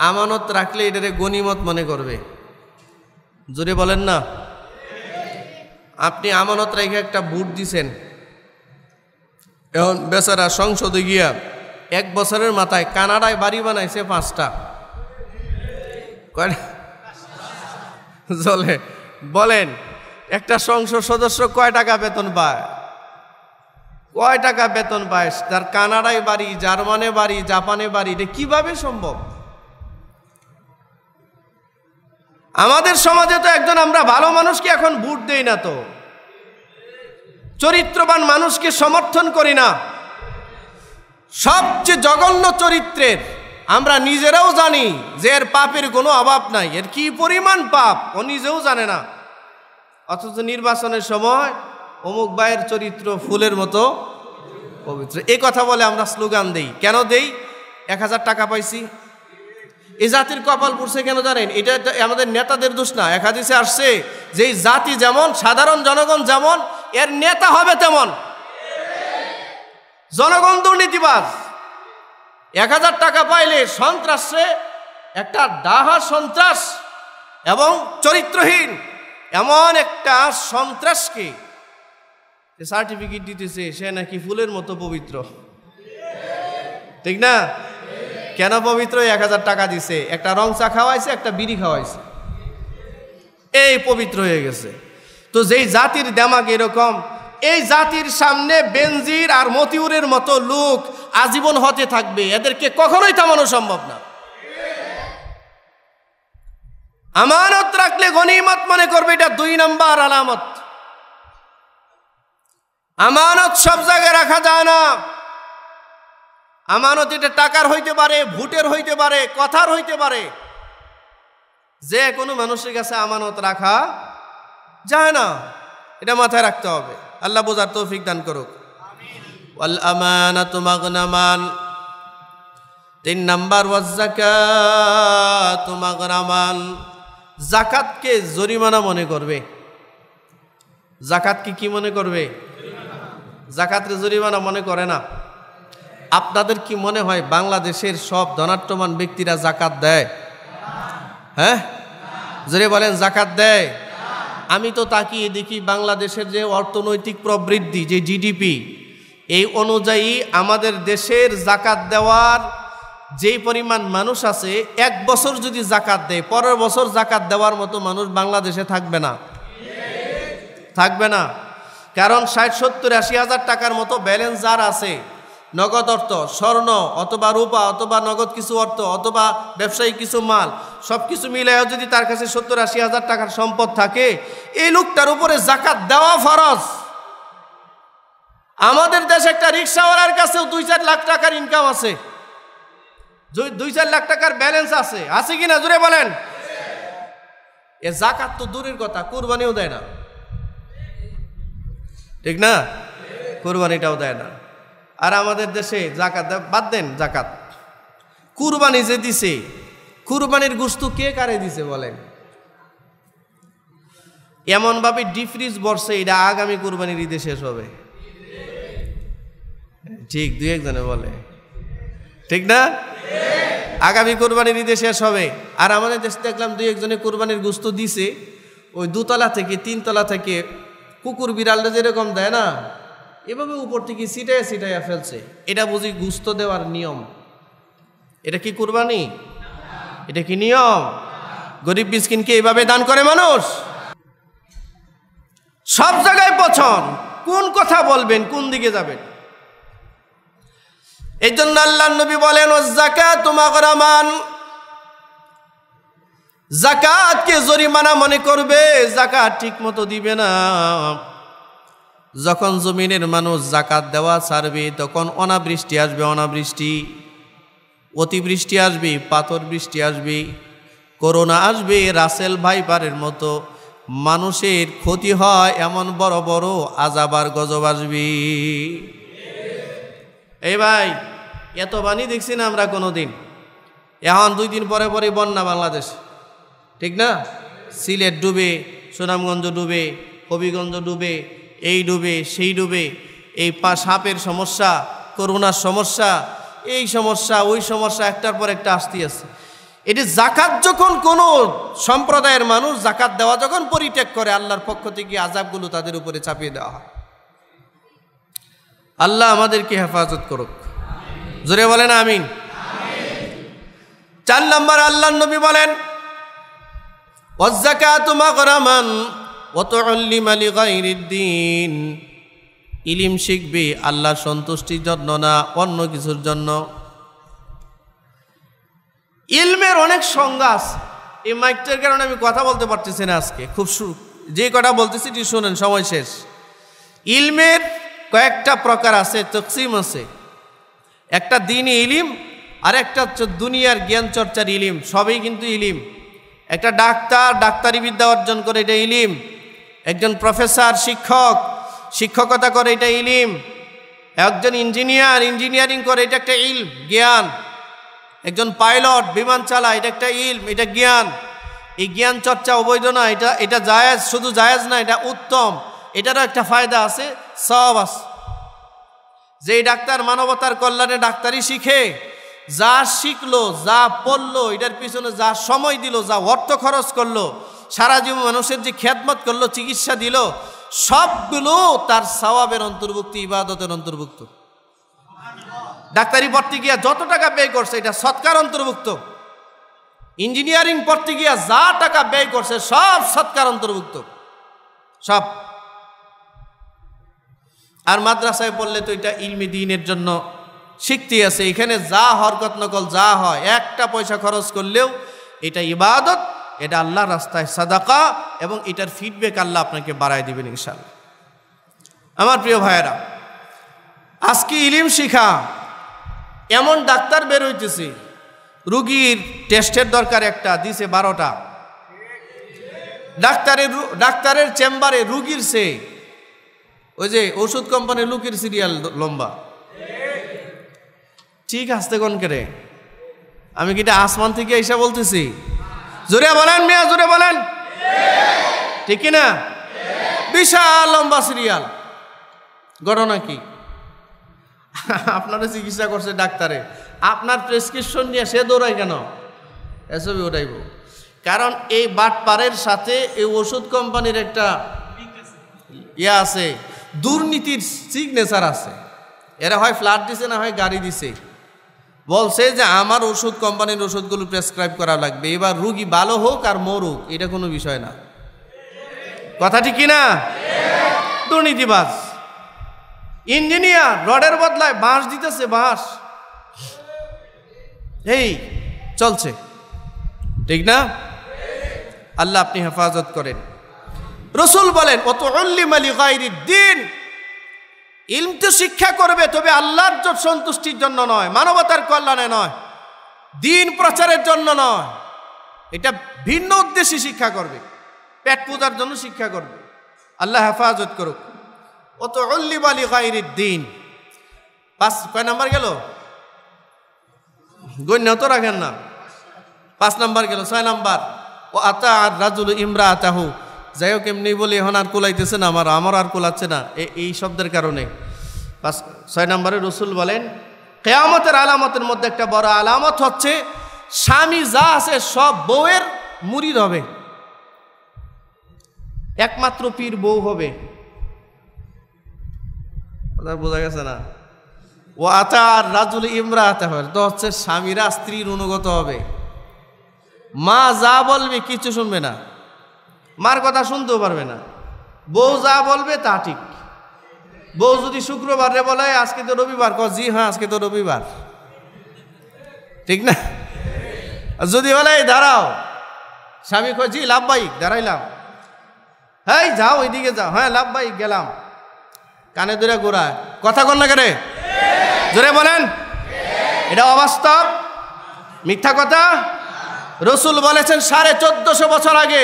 আমানত রাখলে এটারে গনিমত মনে করবে জোরে বলেন না আপনি আমানত রেখে একটা বুট দিছেন এখন বেচারা সংসদে গিয়া এক বছরের মাথায় কানাডায় বাড়ি বানাইছে পাঁচটা জলে বলেন একটা সংসদ সদস্য কয় টাকা বেতন পায় কয় টাকা বেতন পায় তার কানাডায় বাড়ি জার্মানে বাড়ি জাপানে বাড়ি এটা কিভাবে সম্ভব আমাদের সমাজে তো একজন আমরা ভালো মানুষকে এখন ভোট দেই না তো চরিত্রবান মানুষকে সমর্থন করি না সবচেয়ে জঘন্য চরিত্রের আমরা নিজেরাও জানি যে এর পাপের কোনো অভাব নাই এর কি পরিমাণ পাপ ও নিজেও জানে না অথচ নির্বাচনের সময় অমুক ভাইয়ের চরিত্র ফুলের মতো পবিত্র এ কথা বলে আমরা স্লোগান দেই কেন দেই এক হাজার টাকা পাইছি এই জাতির কপাল পড়ছে কেন জানেন এটা আমাদের নেতাদের দোষ না এক হাদিসে আসছে যে জাতি যেমন সাধারণ জনগণ যেমন এর নেতা হবে তেমন জনগণ দুর্নীতিবাজ এক হাজার টাকা পাইলে সন্ত্রাসে একটা ডাহা সন্ত্রাস এবং চরিত্রহীন এমন একটা সন্ত্রাসকে সার্টিফিকেট দিতেছে সে নাকি ফুলের মতো পবিত্র ঠিক না কেন পবিত্র এক হাজার টাকা দিছে একটা রং চা খাওয়াইছে একটা বিড়ি খাওয়াইছে এই পবিত্র হয়ে গেছে তো যেই জাতির দেমাগ এরকম এই জাতির সামনে বেনজির আর মতিউরের মতো লোক আজীবন হতে থাকবে এদেরকে কখনোই থামানো সম্ভব না আমানত রাখলে গণিমত মনে করবে এটা দুই নম্বর আলামত আমানত সব জায়গায় রাখা যায় না আমানত এটা টাকার হইতে পারে ভোটের হইতে পারে কথার হইতে পারে যে কোনো মানুষের কাছে আমানত রাখা যায় না এটা মাথায় রাখতে হবে আল্লাহ বোঝার তৌফিক দান করুক ওয়াল তিন নাম্বার ওয়াজাকাত মাগরামান জাকাতকে জরিমানা মনে করবে জাকাতকে কি মনে করবে জাকাতকে জরিমানা মনে করে না আপনাদের কি মনে হয় বাংলাদেশের সব ধনাট্যমান ব্যক্তিরা জাকাত দেয় হ্যাঁ জোরে বলেন জাকাত দেয় আমি তো তাকিয়ে দেখি বাংলাদেশের যে অর্থনৈতিক প্রবৃদ্ধি যে জিডিপি এই অনুযায়ী আমাদের দেশের জাকাত দেওয়ার যেই পরিমাণ মানুষ আছে এক বছর যদি জাকাত দেয় পরের বছর জাকাত দেওয়ার মতো মানুষ বাংলাদেশে থাকবে না থাকবে না কারণ ষাট সত্তর আশি হাজার টাকার মতো ব্যালেন্স যার আছে নগদ অর্থ স্বর্ণ অথবা রূপা অথবা নগদ কিছু অর্থ অথবা ব্যবসায়ী কিছু মাল সব কিছু মিলাইও যদি তার কাছে সত্তর আশি হাজার টাকার সম্পদ থাকে এই লোকটার উপরে জাকাত দেওয়া ফরজ আমাদের দেশে একটা রিক্সাওয়ালার কাছেও দুই চার লাখ টাকার ইনকাম আছে দুই চার লাখ টাকার ব্যালেন্স আছে আছে কিনা জুড়ে বলেন এ জাকাত তো দূরের কথা কোরবানিও দেয় না ঠিক না কোরবানিটাও দেয় না আর আমাদের দেশে জাকাত বাদ দেন জাকাত কুরবানি যে দিছে কুরবানির গুস্তু কে কারে দিছে বলেন এমনভাবে ডিফ্রিজ বর্ষে এটা আগামী কুরবানির ঈদে শেষ হবে ঠিক দুই একজনে বলে ঠিক না আগামী কোরবানির ঈদে শেষ হবে আর আমাদের দেশে দেখলাম দুই একজনে কোরবানির গুস্ত দিছে ওই দুতলা থেকে তিনতলা থেকে কুকুর বিড়ালটা যেরকম দেয় না এভাবে উপর থেকে ছিটাইয়া ছিটাইয়া ফেলছে এটা বুঝি গুস্ত দেওয়ার নিয়ম এটা কি কুরবানি এটা কি নিয়ম গরিব বিস্কিনকে এভাবে দান করে মানুষ সব জায়গায় পছন্দ কোন কথা বলবেন কোন দিকে যাবেন এই জন্য আল্লাহ নবী বলেন ও জাকা তোমার মান জাকাতকে জরিমানা মনে করবে জাকাত ঠিক মতো দিবে না যখন জমিনের মানুষ জাকাত দেওয়া ছাড়বে তখন অনাবৃষ্টি আসবে অনাবৃষ্টি অতিবৃষ্টি আসবে পাথর বৃষ্টি আসবে করোনা আসবে রাসেল ভাইপারের মতো মানুষের ক্ষতি হয় এমন বড় বড় আজাবার গজব আসবে এই ভাই এত বাণী দেখছি না আমরা কোনো দিন এখন দুই দিন পরে পরে বন্যা বাংলাদেশ ঠিক না সিলেট ডুবে সুনামগঞ্জ ডুবে হবিগঞ্জ ডুবে এই ডুবে সেই ডুবে এই পা সাপের সমস্যা করোনার সমস্যা এই সমস্যা ওই সমস্যা একটার পর একটা আসতে আছে এটি জাকাত যখন কোনো সম্প্রদায়ের মানুষ জাকাত দেওয়া যখন পরিত্যাগ করে আল্লাহর পক্ষ থেকে আজাবগুলো তাদের উপরে চাপিয়ে দেওয়া হয় আল্লাহ আমাদেরকে হেফাজত করুক জোরে বলেন আমিন চার নম্বর আল্লাহ নবী বলেন অতল্লিম আলী গাইরিদ্দিন ইলিম শিখবি আল্লাহ সন্তুষ্টির জন্য না অন্য কিছুর জন্য ইলমের অনেক সংজ্ঞা আছে এই মাইকটার কারণে আমি কথা বলতে পারতেছি না আজকে খুব সু যে কথা বলতেছি এটি শোনেন সময় শেষ ইলমের কয়েকটা প্রকার আছে তকসিম আছে একটা দিনই ইলিম আর একটা হচ্ছে দুনিয়ার জ্ঞান চর্চার ইলিম সবই কিন্তু ইলিম একটা ডাক্তার ডাক্তারি বিদ্যা অর্জন করে এটা ইলিম একজন প্রফেসর শিক্ষক শিক্ষকতা করে এটা ইলিম একজন ইঞ্জিনিয়ার ইঞ্জিনিয়ারিং করে এটা একটা ইল জ্ঞান একজন পাইলট বিমান চালা এটা একটা ইল এটা জ্ঞান এই জ্ঞান চর্চা অবৈধ না এটা এটা জায়াজ শুধু জায়াজ না এটা উত্তম এটারও একটা ফায়দা আছে সব আছে যে ডাক্তার মানবতার কল্যাণে ডাক্তারি শিখে যা শিখলো যা পড়লো এটার পিছনে যা সময় দিল যা অর্থ খরচ করলো সারা জীবন মানুষের যে খেদমত করলো চিকিৎসা দিল সবগুলো তার স্বভাবের অন্তর্ভুক্ত ইবাদতের অন্তর্ভুক্ত ডাক্তারি পড়তে গিয়া যত টাকা ব্যয় করছে এটা সৎকার অন্তর্ভুক্ত ইঞ্জিনিয়ারিং পড়তে গিয়া যা টাকা ব্যয় করছে সব সৎকার অন্তর্ভুক্ত সব আর মাদ্রাসায় পড়লে তো এটা ইলমি দিনের জন্য শিখতে আছে এখানে যা হরকত নকল যা হয় একটা পয়সা খরচ করলেও এটা ইবাদত এটা আল্লাহ রাস্তায় সাদাকা এবং এটার ফিডব্যাক আল্লাহ আপনাকে বাড়ায় দিবেন ইনশাল্লাহ আমার প্রিয় ভাইয়েরা আজকে ইলিম শিখা এমন ডাক্তার বের হইতেছে রুগীর টেস্টের দরকার একটা দিছে বারোটা ডাক্তারের ডাক্তারের চেম্বারে রুগীর সে ওই যে ওষুধ কোম্পানির লুকির সিরিয়াল লম্বা ঠিক আসতে কনকেরে করে আমি কি এটা আসমান থেকে এসে বলতেছি জোরে বলেন মিয়া জোরে বলেন ঠিক না বিশাল লম্বা সিরিয়াল ঘটনা কি আপনারা চিকিৎসা করছে ডাক্তারে আপনার প্রেসক্রিপশন নিয়ে সে দৌড়ায় কেন এসবই ওটাইব কারণ এই বাটপাড়ের সাথে এই ওষুধ কোম্পানির একটা ইয়ে আছে দুর্নীতির সিগনেচার আছে এরা হয় ফ্ল্যাট দিছে না হয় গাড়ি দিছে বলছে যে আমার ওষুধ কোম্পানির ওষুধগুলো প্রেসক্রাইব করা লাগবে এবার রুগী ভালো হোক আর মরুক এটা কোনো বিষয় না কথাটি কি না দুর্নীতিবাস ইঞ্জিনিয়ার রডের বদলায় বাঁশ দিতেছে বাঁশ এই চলছে ঠিক না আল্লাহ আপনি হেফাজত করেন রসুল বলেন অত অল্লিম আলী গাইরির দিন ইলম তো শিক্ষা করবে তবে আল্লাহর সন্তুষ্টির জন্য নয় মানবতার কল্যাণে নয় দিন প্রচারের জন্য নয় এটা ভিন্ন উদ্দেশ্যে শিক্ষা করবে পেট পূজার জন্য শিক্ষা করবে আল্লাহ হেফাজত করুক অত অল্লিব আলী গাইরির দিন পাঁচ কয় নাম্বার গেল গণ্য তো রাখেন না পাঁচ নাম্বার গেল ছয় নাম্বার ও আতা আর রাজুল ইমরা আতাহু যাই হোক এমনি বলি এখন আর কোলাইতেছে না আমার আমার আর কোলাচ্ছে না এই শব্দের কারণে পাঁচ ছয় নম্বরে রসুল বলেন কেয়ামতের আলামতের মধ্যে একটা বড় আলামত হচ্ছে স্বামী যা আছে সব বউয়ের মুরিদ হবে একমাত্র পীর বউ হবে বোঝা গেছে না ও আতা আর রাজুল ইমরা আতা হবে তো হচ্ছে স্বামীরা স্ত্রীর অনুগত হবে মা যা বলবে কিছু শুনবে না মার কথা শুনতেও পারবে না বউ যা বলবে তা ঠিক বউ যদি শুক্রবারে বলে আজকে তো রবিবার ক জি হ্যাঁ আজকে তো রবিবার ঠিক না যদি বলে দাঁড়াও স্বামী কয় জি লাভবাহিক দাঁড়াইলাম হ্যাঁ যাও এদিকে যাও হ্যাঁ লাভবাহিক গেলাম কানে দূরে গোড়া কথা কন না কেরে জোরে বলেন এটা অবাস্তব মিথ্যা কথা রসুল বলেছেন সাড়ে চোদ্দশো বছর আগে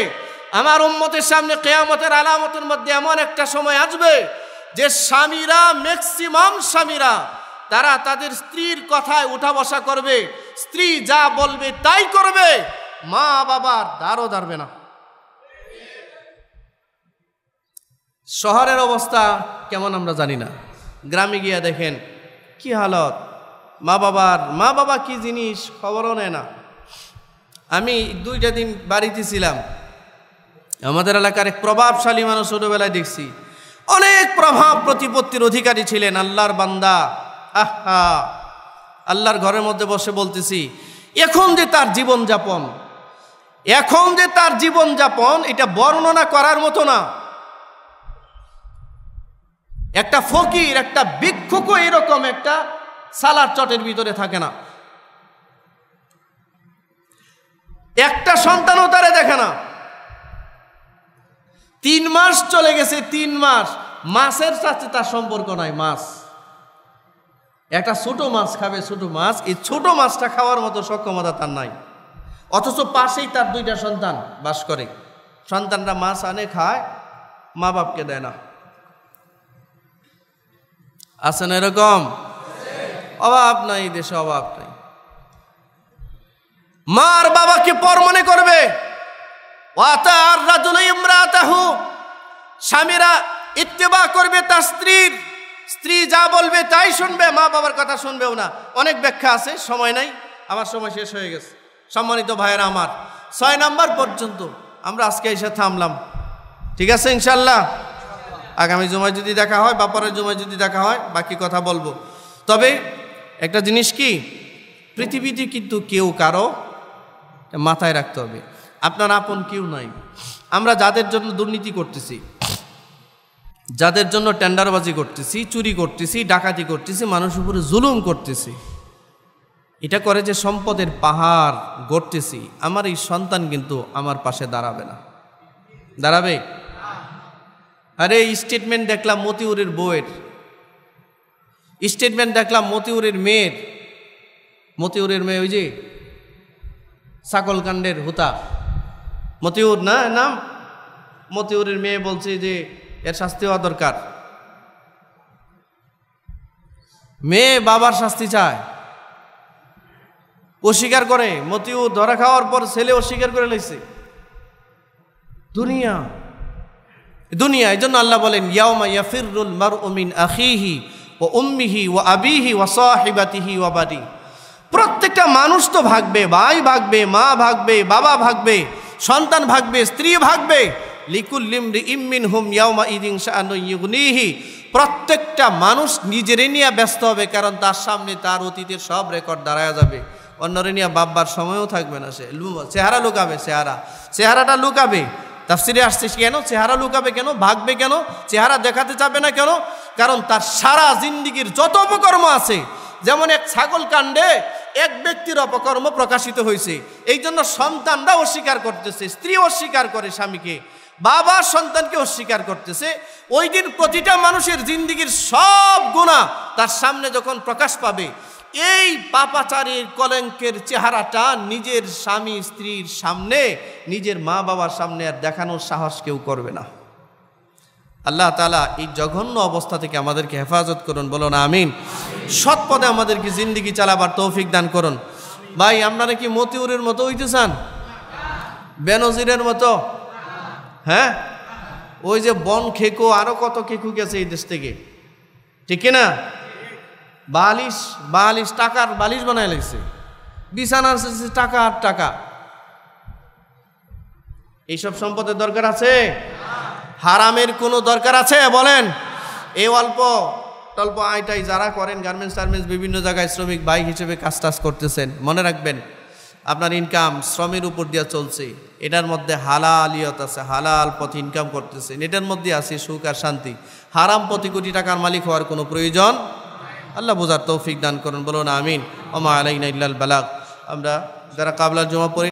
আমার উম্মতের সামনে কেয়ামতের আলামতের মধ্যে এমন একটা সময় আসবে যে স্বামীরা ম্যাক্সিমাম স্বামীরা তারা তাদের স্ত্রীর কথায় উঠা বসা করবে স্ত্রী যা বলবে তাই করবে মা বাবার দ্বারও দাঁড়বে না শহরের অবস্থা কেমন আমরা জানি না গ্রামে গিয়া দেখেন কি হালত মা বাবার মা বাবা কি জিনিস খবরও নেয় না আমি দুইটা দিন বাড়িতে ছিলাম আমাদের এলাকার এক প্রভাবশালী মানুষ ছোটোবেলায় দেখছি অনেক প্রভাব প্রতিপত্তির অধিকারী ছিলেন আল্লাহর বান্দা আহা আল্লাহর ঘরের মধ্যে বসে বলতেছি এখন যে তার জীবনযাপন এখন যে তার জীবনযাপন এটা বর্ণনা করার মতো না একটা ফকির একটা বিক্ষুকও এরকম একটা সালার চটের ভিতরে থাকে না একটা সন্তানও তারে দেখে না তিন মাস চলে গেছে তিন মাস মাছের সাথে তার সম্পর্ক নাই মাছ একটা ছোট মাছ খাবে ছোট মাছ এই ছোট মাছটা খাওয়ার মতো সক্ষমতা তার নাই অথচ পাশেই তার দুইটা সন্তান বাস করে সন্তানরা মাছ আনে খায় মা বাপকে দেয় না আছেন এরকম অভাব নাই দেশে অভাব নাই মা আর বাবাকে পর মনে করবে স্বামীরা ইত্তেবা করবে তার স্ত্রীর স্ত্রী যা বলবে তাই শুনবে মা বাবার কথা শুনবেও না অনেক ব্যাখ্যা আছে সময় নাই আমার সময় শেষ হয়ে গেছে সম্মানিত ভাইয়েরা আমার ছয় নাম্বার পর্যন্ত আমরা আজকে এসে থামলাম ঠিক আছে ইনশাল্লাহ আগামী জুমায় যদি দেখা হয় বা পরের জুমায় যদি দেখা হয় বাকি কথা বলবো তবে একটা জিনিস কি পৃথিবীতে কিন্তু কেউ কারো মাথায় রাখতে হবে আপনার আপন কেউ নাই আমরা যাদের জন্য দুর্নীতি করতেছি যাদের জন্য টেন্ডারবাজি করতেছি চুরি করতেছি ডাকাতি করতেছি মানুষ উপরে জুলুম করতেছি এটা করে যে সম্পদের পাহাড় গড়তেছি আমার এই সন্তান কিন্তু আমার পাশে দাঁড়াবে না দাঁড়াবে আরে স্টেটমেন্ট দেখলাম মতিউরের বইয়ের স্টেটমেন্ট দেখলাম মতিউরের মেয়ের মতিউরের মেয়ে ওই যে সাকলকাণ্ডের হুতা মতিউর না নাম মতিউরের মেয়ে বলছে যে এর শাস্তি হওয়া দরকার মেয়ে বাবার শাস্তি চায় অস্বীকার করে মতিউ ধরা খাওয়ার পর ছেলে অস্বীকার করে লেছে দুনিয়া দুনিয়া এই জন্য আল্লাহ বলেন ইয়াউমা ইয়াফিরুল মার উমিন আখিহি ও উম্মিহি ও আবিহি ও সাহিবাতিহি ও বাড়ি প্রত্যেকটা মানুষ তো ভাগবে ভাই ভাগবে মা ভাগবে বাবা ভাগবে সন্তান ভাগবে স্ত্রী ভাগবে লিকুল্লিমরি ইম্মিন হুম ইয়াউমা ইদিং শাহানুগুনিহি প্রত্যেকটা মানুষ নিজেরে নিয়ে ব্যস্ত হবে কারণ তার সামনে তার অতীতের সব রেকর্ড দাঁড়ায় যাবে অন্যরে নিয়ে বাব্বার সময়ও থাকবে না সে চেহারা লুকাবে চেহারা চেহারাটা লুকাবে তাফসিরে আসছিস কেন চেহারা লুকাবে কেন ভাগবে কেন চেহারা দেখাতে যাবে না কেন কারণ তার সারা জিন্দিগির যত উপকর্ম আছে যেমন এক ছাগল কাণ্ডে এক ব্যক্তির অপকর্ম প্রকাশিত হয়েছে এই জন্য সন্তানরা অস্বীকার করতেছে স্ত্রী অস্বীকার করে স্বামীকে বাবা সন্তানকে অস্বীকার করতেছে ওই দিন প্রতিটা মানুষের জিন্দিগির সব গুণা তার সামনে যখন প্রকাশ পাবে এই পাপাচারীর কলঙ্কের চেহারাটা নিজের স্বামী স্ত্রীর সামনে নিজের মা বাবার সামনে আর দেখানোর সাহস কেউ করবে না আল্লাহ তালা এই জঘন্য অবস্থা থেকে আমাদেরকে হেফাজত করুন বলুন আমিন সৎ পদে আমাদেরকে জিন্দিগি চালাবার তৌফিক দান করুন ভাই আপনারা কি মতিউরের মতো হইতে চান বেনজিরের মতো হ্যাঁ ওই যে বন খেকো আরও কত খেকু গেছে এই দেশ থেকে ঠিক না বালিশ বালিশ টাকার বালিশ বানায় লাগছে বিছানার টাকা আর টাকা এইসব সম্পদের দরকার আছে হারামের কোনো দরকার আছে বলেন এই অল্প স্বল্প আয়টাই যারা করেন গার্মেন্টস টার্মেন্টস বিভিন্ন জায়গায় শ্রমিক বাইক হিসেবে কাজ টাজ করতেছেন মনে রাখবেন আপনার ইনকাম শ্রমের উপর দিয়ে চলছে এটার মধ্যে হালালিয়ত আছে হালাল পথে ইনকাম করতেছেন এটার মধ্যে আছে সুখ আর শান্তি হারাম প্রতি কোটি টাকার মালিক হওয়ার কোনো প্রয়োজন আল্লাহ বোঝার তৌফিক দান করুন বলুন আমিন ওমা আলাইনা ইল্লাল বালাক আমরা যারা কাবলার জমা পড়ি